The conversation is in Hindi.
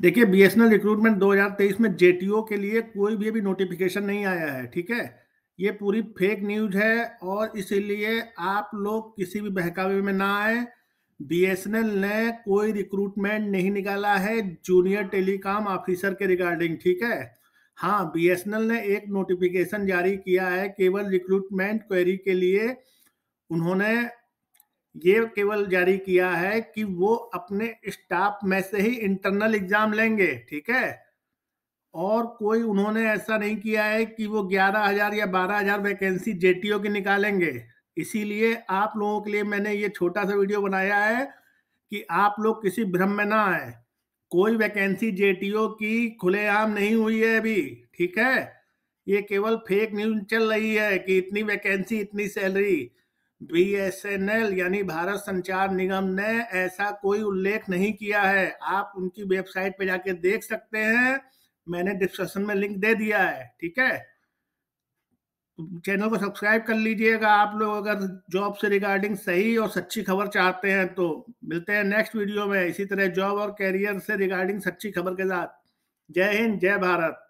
देखिए बीएसएनएल रिक्रूटमेंट 2023 में जेटीओ के लिए कोई भी अभी नोटिफिकेशन नहीं आया है ठीक है ये पूरी फेक न्यूज है और इसीलिए आप लोग किसी भी बहकावे में ना आए बीएसएनएल ने कोई रिक्रूटमेंट नहीं निकाला है जूनियर टेलीकॉम ऑफिसर के रिगार्डिंग ठीक है हाँ बीएसएनएल ने एक नोटिफिकेशन जारी किया है केवल रिक्रूटमेंट क्वेरी के लिए उन्होंने ये केवल जारी किया है कि वो अपने स्टाफ में से ही इंटरनल एग्जाम लेंगे ठीक है और कोई उन्होंने ऐसा नहीं किया है कि वो ग्यारह हजार या बारह हजार वैकेंसी जेटीओ की निकालेंगे इसीलिए आप लोगों के लिए मैंने ये छोटा सा वीडियो बनाया है कि आप लोग किसी भ्रम में ना आए कोई वैकेंसी जेटीओ की खुलेआम नहीं हुई है अभी ठीक है ये केवल फेक न्यूज चल रही है कि इतनी वैकेंसी इतनी सैलरी बीएसएनएल यानी भारत संचार निगम ने ऐसा कोई उल्लेख नहीं किया है आप उनकी वेबसाइट पे जाके देख सकते हैं मैंने डिस्क्रिप्शन में लिंक दे दिया है ठीक है चैनल को सब्सक्राइब कर लीजिएगा आप लोग अगर जॉब से रिगार्डिंग सही और सच्ची खबर चाहते हैं तो मिलते हैं नेक्स्ट वीडियो में इसी तरह जॉब और कैरियर से रिगार्डिंग सच्ची खबर के साथ जय हिंद जय भारत